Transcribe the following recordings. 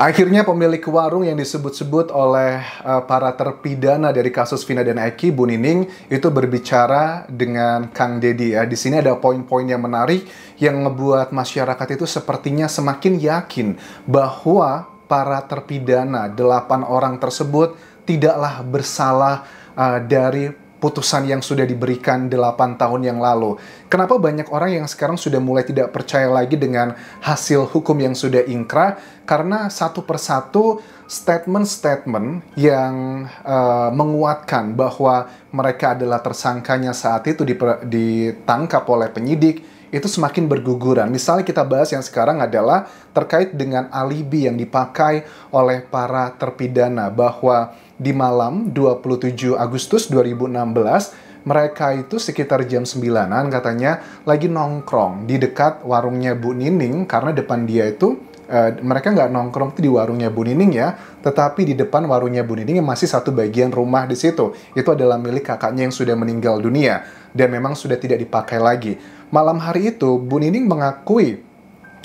Akhirnya pemilik warung yang disebut-sebut oleh uh, para terpidana dari kasus Vina dan Eki, Bu Nining, itu berbicara dengan Kang Deddy ya. Di sini ada poin-poin yang menarik yang ngebuat masyarakat itu sepertinya semakin yakin bahwa para terpidana delapan orang tersebut tidaklah bersalah uh, dari putusan yang sudah diberikan 8 tahun yang lalu. Kenapa banyak orang yang sekarang sudah mulai tidak percaya lagi dengan hasil hukum yang sudah ingkrah? Karena satu persatu statement-statement yang uh, menguatkan bahwa mereka adalah tersangkanya saat itu ditangkap oleh penyidik, itu semakin berguguran. Misalnya kita bahas yang sekarang adalah terkait dengan alibi yang dipakai oleh para terpidana bahwa di malam 27 Agustus 2016 mereka itu sekitar jam 9-an katanya lagi nongkrong di dekat warungnya Bu Nining karena depan dia itu uh, mereka nggak nongkrong di warungnya Bu Nining ya, tetapi di depan warungnya Bu Nining masih satu bagian rumah di situ. Itu adalah milik kakaknya yang sudah meninggal dunia dan memang sudah tidak dipakai lagi. Malam hari itu, Bu Nining mengakui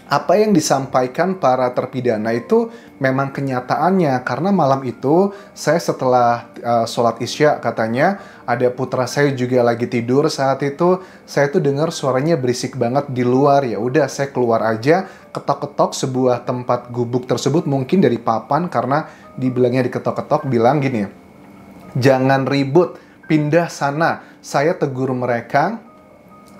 apa yang disampaikan para terpidana itu memang kenyataannya karena malam itu saya setelah uh, sholat isya katanya ada putra saya juga lagi tidur saat itu saya tuh dengar suaranya berisik banget di luar ya udah saya keluar aja ketok-ketok sebuah tempat gubuk tersebut mungkin dari papan karena dibilangnya diketok-ketok bilang gini jangan ribut pindah sana saya tegur mereka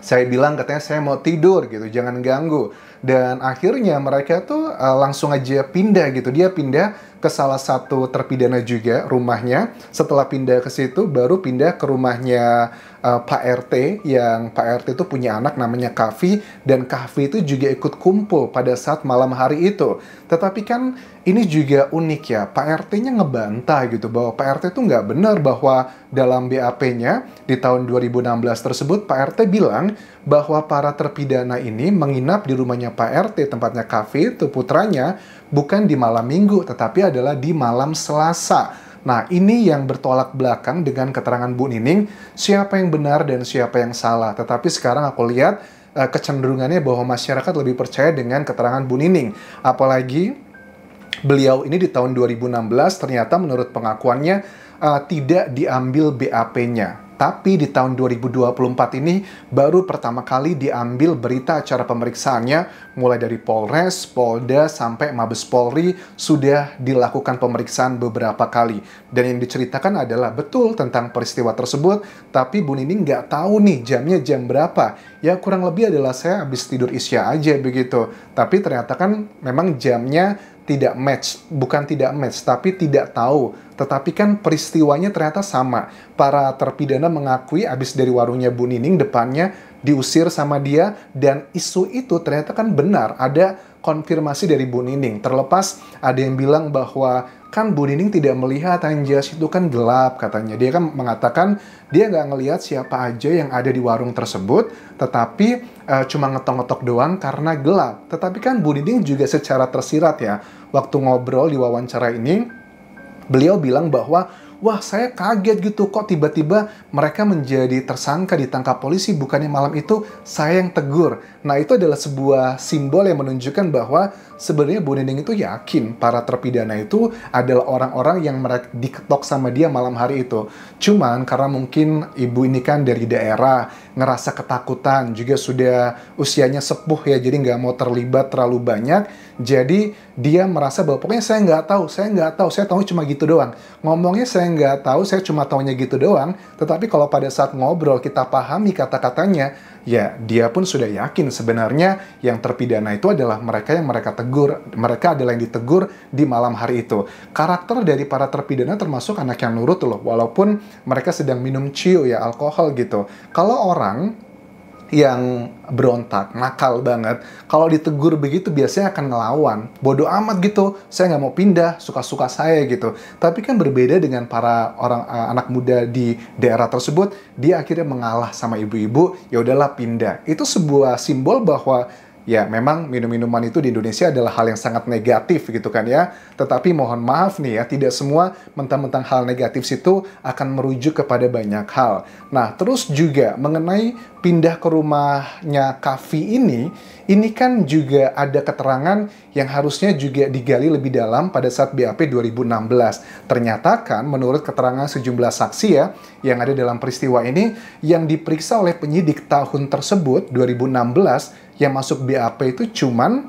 saya bilang katanya saya mau tidur gitu, jangan ganggu. Dan akhirnya mereka tuh uh, langsung aja pindah gitu. Dia pindah ke salah satu terpidana juga rumahnya. Setelah pindah ke situ baru pindah ke rumahnya uh, Pak RT yang Pak RT itu punya anak namanya Kavi dan Kavi itu juga ikut kumpul pada saat malam hari itu. Tetapi kan ini juga unik ya, Pak RT-nya ngebantah gitu bahwa Pak RT itu nggak benar bahwa dalam BAP-nya di tahun 2016 tersebut Pak RT bilang bahwa para terpidana ini menginap di rumahnya Pak RT tempatnya Kavi itu putranya bukan di malam minggu tetapi adalah di malam Selasa. Nah, ini yang bertolak belakang dengan keterangan Bu Nining, siapa yang benar dan siapa yang salah. Tetapi sekarang aku lihat uh, kecenderungannya bahwa masyarakat lebih percaya dengan keterangan Bu Nining. Apalagi beliau ini di tahun 2016 ternyata menurut pengakuannya uh, tidak diambil BAP-nya. Tapi di tahun 2024 ini baru pertama kali diambil berita acara pemeriksaannya mulai dari Polres, Polda, sampai Mabes Polri sudah dilakukan pemeriksaan beberapa kali. Dan yang diceritakan adalah betul tentang peristiwa tersebut, tapi Bu Nining nggak tahu nih jamnya jam berapa. Ya kurang lebih adalah saya habis tidur isya aja begitu. Tapi ternyata kan memang jamnya tidak match, bukan tidak match, tapi tidak tahu. Tetapi kan peristiwanya ternyata sama. Para terpidana mengakui abis dari warungnya Bu Nining depannya diusir sama dia dan isu itu ternyata kan benar. Ada konfirmasi dari Bu Nining. Terlepas ada yang bilang bahwa kan Bu Nining tidak melihat Anjas itu kan gelap katanya. Dia kan mengatakan dia nggak ngelihat siapa aja yang ada di warung tersebut, tetapi uh, cuma ngetok-ngetok doang karena gelap. Tetapi kan Bu Nining juga secara tersirat ya, waktu ngobrol di wawancara ini, beliau bilang bahwa wah saya kaget gitu kok tiba-tiba mereka menjadi tersangka ditangkap polisi bukannya malam itu saya yang tegur. Nah itu adalah sebuah simbol yang menunjukkan bahwa sebenarnya Bu Nining itu yakin para terpidana itu adalah orang-orang yang mereka diketok sama dia malam hari itu. Cuman karena mungkin ibu ini kan dari daerah ngerasa ketakutan, juga sudah usianya sepuh ya, jadi nggak mau terlibat terlalu banyak. Jadi dia merasa bahwa pokoknya saya nggak tahu, saya nggak tahu, saya tahu cuma gitu doang. Ngomongnya saya nggak tahu, saya cuma tahunya gitu doang. Tetapi kalau pada saat ngobrol kita pahami kata-katanya, ya dia pun sudah yakin sebenarnya yang terpidana itu adalah mereka yang mereka tegur, mereka adalah yang ditegur di malam hari itu. Karakter dari para terpidana termasuk anak yang nurut loh, walaupun mereka sedang minum ciu ya alkohol gitu. Kalau orang yang berontak, nakal banget, kalau ditegur begitu biasanya akan ngelawan. Bodoh amat gitu, saya nggak mau pindah, suka-suka saya gitu. Tapi kan berbeda dengan para orang uh, anak muda di daerah tersebut, dia akhirnya mengalah sama ibu-ibu, ya udahlah pindah. Itu sebuah simbol bahwa ya memang minum-minuman itu di Indonesia adalah hal yang sangat negatif gitu kan ya. Tetapi mohon maaf nih ya, tidak semua mentang-mentang hal negatif situ akan merujuk kepada banyak hal. Nah, terus juga mengenai pindah ke rumahnya Kavi ini, ini kan juga ada keterangan yang harusnya juga digali lebih dalam pada saat BAP 2016. Ternyata kan menurut keterangan sejumlah saksi ya yang ada dalam peristiwa ini yang diperiksa oleh penyidik tahun tersebut 2016 yang masuk BAP itu cuman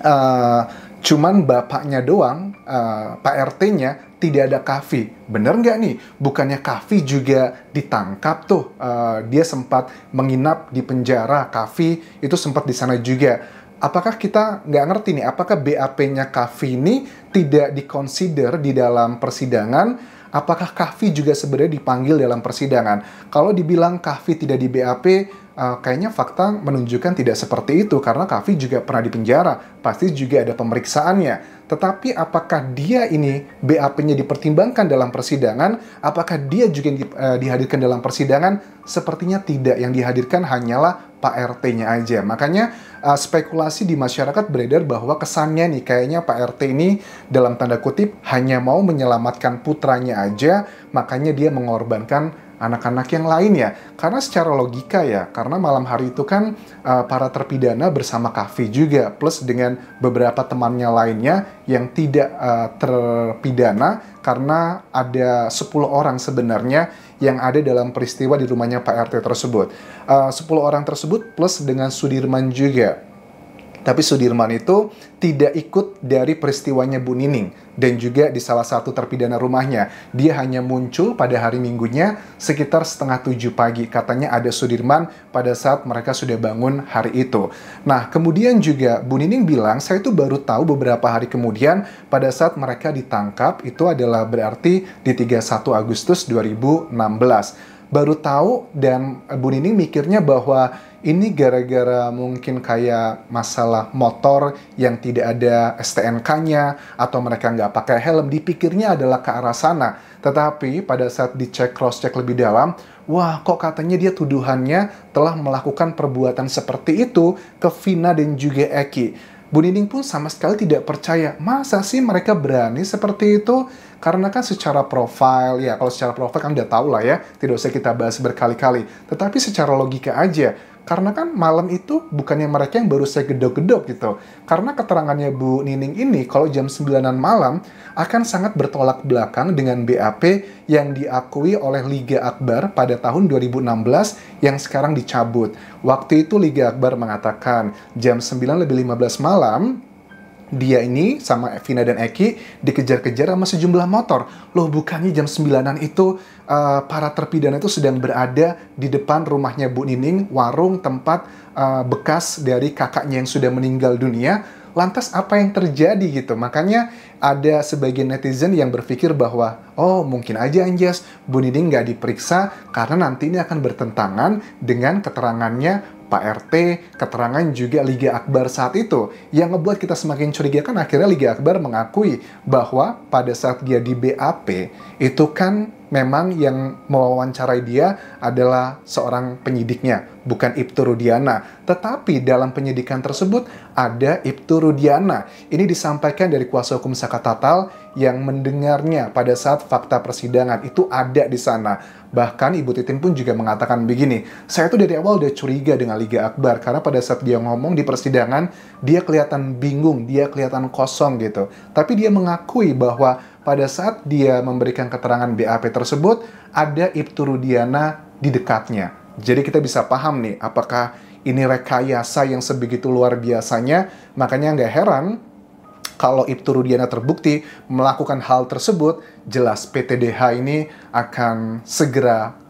uh, cuman bapaknya doang, uh, Pak RT-nya tidak ada Kavi. Bener nggak nih? Bukannya Kavi juga ditangkap tuh? Uh, dia sempat menginap di penjara. Kavi itu sempat di sana juga apakah kita nggak ngerti nih, apakah BAP-nya Kavi ini tidak dikonsider di dalam persidangan apakah Kahfi juga sebenarnya dipanggil dalam persidangan? Kalau dibilang Kahfi tidak di BAP, uh, eh, kayaknya fakta menunjukkan tidak seperti itu karena Kahfi juga pernah di penjara, pasti juga ada pemeriksaannya. Tetapi apakah dia ini BAP-nya dipertimbangkan dalam persidangan? Apakah dia juga di, uh, dihadirkan dalam persidangan? Sepertinya tidak, yang dihadirkan hanyalah Pak RT-nya aja. Makanya uh, spekulasi di masyarakat beredar bahwa kesannya nih kayaknya Pak RT ini dalam tanda kutip hanya mau menyelamatkan putranya aja, makanya dia mengorbankan anak-anak yang lain ya. Karena secara logika ya, karena malam hari itu kan uh, para terpidana bersama kafe juga, plus dengan beberapa temannya lainnya yang tidak uh, terpidana karena ada 10 orang sebenarnya yang ada dalam peristiwa di rumahnya Pak RT tersebut. Eh, uh, 10 orang tersebut plus dengan Sudirman juga. Tapi Sudirman itu tidak ikut dari peristiwanya Bu Nining dan juga di salah satu terpidana rumahnya. Dia hanya muncul pada hari minggunya sekitar setengah tujuh pagi. Katanya ada Sudirman pada saat mereka sudah bangun hari itu. Nah, kemudian juga Bu Nining bilang, saya itu baru tahu beberapa hari kemudian pada saat mereka ditangkap, itu adalah berarti di 31 Agustus 2016 baru tahu dan Bu Nining mikirnya bahwa ini gara-gara mungkin kayak masalah motor yang tidak ada STNK-nya atau mereka nggak pakai helm dipikirnya adalah ke arah sana tetapi pada saat dicek cross check lebih dalam wah kok katanya dia tuduhannya telah melakukan perbuatan seperti itu ke Vina dan juga Eki Bu Nining pun sama sekali tidak percaya. Masa sih mereka berani seperti itu? Karena kan secara profil, ya kalau secara profil kan udah tau lah ya, tidak usah kita bahas berkali-kali. Tetapi secara logika aja, karena kan malam itu bukannya mereka yang baru saya gedok-gedok gitu. Karena keterangannya Bu Nining ini kalau jam 9 malam akan sangat bertolak belakang dengan BAP yang diakui oleh Liga Akbar pada tahun 2016 yang sekarang dicabut. Waktu itu Liga Akbar mengatakan jam 9 lebih 15 malam dia ini sama Vina dan Eki dikejar-kejar sama sejumlah motor. Loh bukannya jam 9-an itu uh, para terpidana itu sedang berada di depan rumahnya Bu Nining, warung tempat uh, bekas dari kakaknya yang sudah meninggal dunia. Lantas apa yang terjadi gitu? Makanya ada sebagian netizen yang berpikir bahwa oh mungkin aja Anjas Bu Nining nggak diperiksa karena nanti ini akan bertentangan dengan keterangannya Pak RT, keterangan juga Liga Akbar saat itu yang ngebuat kita semakin curiga kan akhirnya Liga Akbar mengakui bahwa pada saat dia di BAP itu kan memang yang mewawancarai dia adalah seorang penyidiknya, bukan Ibtu Rudiana, Tetapi dalam penyidikan tersebut ada Ibtu Rudiana. Ini disampaikan dari kuasa hukum Saka Tatal yang mendengarnya pada saat fakta persidangan itu ada di sana. Bahkan Ibu Titin pun juga mengatakan begini, saya tuh dari awal udah curiga dengan Liga Akbar karena pada saat dia ngomong di persidangan, dia kelihatan bingung, dia kelihatan kosong gitu. Tapi dia mengakui bahwa pada saat dia memberikan keterangan BAP tersebut, ada Ibtu Rudiana di dekatnya. Jadi kita bisa paham nih, apakah ini rekayasa yang sebegitu luar biasanya, makanya nggak heran kalau Ibtu Rudiana terbukti melakukan hal tersebut, jelas PTDH ini akan segera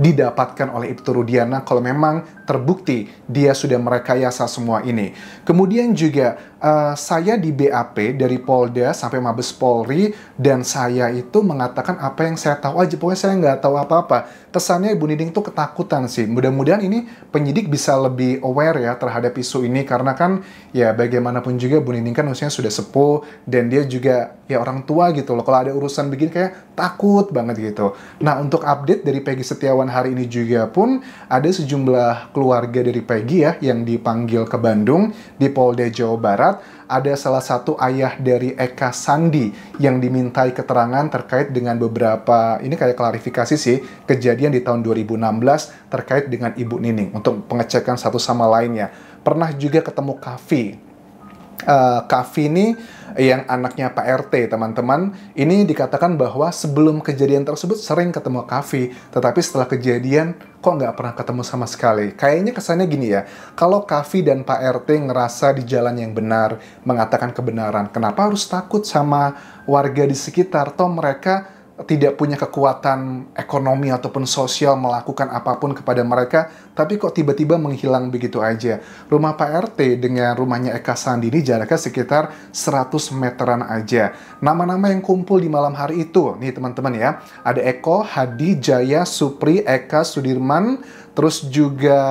didapatkan oleh Ibtu Rudiana kalau memang terbukti dia sudah merekayasa semua ini. Kemudian juga uh, saya di BAP dari Polda sampai Mabes Polri dan saya itu mengatakan apa yang saya tahu aja pokoknya saya nggak tahu apa-apa. Kesannya Ibu Niding tuh ketakutan sih. Mudah-mudahan ini penyidik bisa lebih aware ya terhadap isu ini karena kan ya bagaimanapun juga Bu Niding kan usianya sudah sepuh dan dia juga ya orang tua gitu loh. Kalau ada urusan begini kayak takut banget gitu. Nah, untuk update dari Peggy Setiawan Setiawan hari ini juga pun ada sejumlah keluarga dari Peggy ya yang dipanggil ke Bandung di Polda Jawa Barat. Ada salah satu ayah dari Eka Sandi yang dimintai keterangan terkait dengan beberapa ini kayak klarifikasi sih kejadian di tahun 2016 terkait dengan Ibu Nining untuk pengecekan satu sama lainnya. Pernah juga ketemu Kavi uh, ini yang anaknya Pak RT, teman-teman, ini dikatakan bahwa sebelum kejadian tersebut sering ketemu Kavi, tetapi setelah kejadian kok nggak pernah ketemu sama sekali. Kayaknya kesannya gini ya, kalau Kavi dan Pak RT ngerasa di jalan yang benar, mengatakan kebenaran, kenapa harus takut sama warga di sekitar? Toh mereka tidak punya kekuatan ekonomi ataupun sosial melakukan apapun kepada mereka, tapi kok tiba-tiba menghilang begitu aja. Rumah Pak RT dengan rumahnya Eka Sandi ini jaraknya sekitar 100 meteran aja. Nama-nama yang kumpul di malam hari itu, nih teman-teman ya, ada Eko, Hadi, Jaya, Supri, Eka, Sudirman, terus juga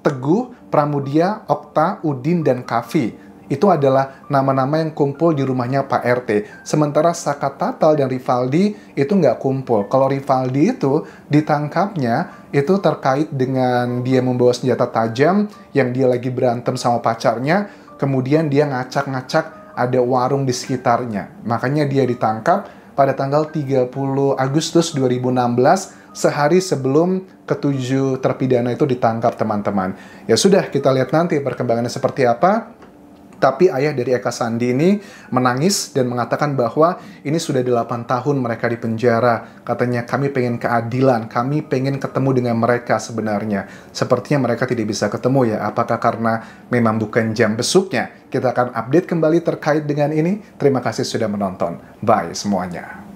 Teguh, Pramudia, Okta, Udin, dan Kavi itu adalah nama-nama yang kumpul di rumahnya Pak RT. Sementara Saka Tatal dan Rivaldi itu nggak kumpul. Kalau Rivaldi itu ditangkapnya itu terkait dengan dia membawa senjata tajam yang dia lagi berantem sama pacarnya, kemudian dia ngacak-ngacak ada warung di sekitarnya. Makanya dia ditangkap pada tanggal 30 Agustus 2016 sehari sebelum ketujuh terpidana itu ditangkap teman-teman. Ya sudah kita lihat nanti perkembangannya seperti apa. Tapi ayah dari Eka Sandi ini menangis dan mengatakan bahwa ini sudah 8 tahun mereka di penjara. Katanya kami pengen keadilan, kami pengen ketemu dengan mereka sebenarnya. Sepertinya mereka tidak bisa ketemu ya, apakah karena memang bukan jam besuknya? Kita akan update kembali terkait dengan ini. Terima kasih sudah menonton. Bye semuanya.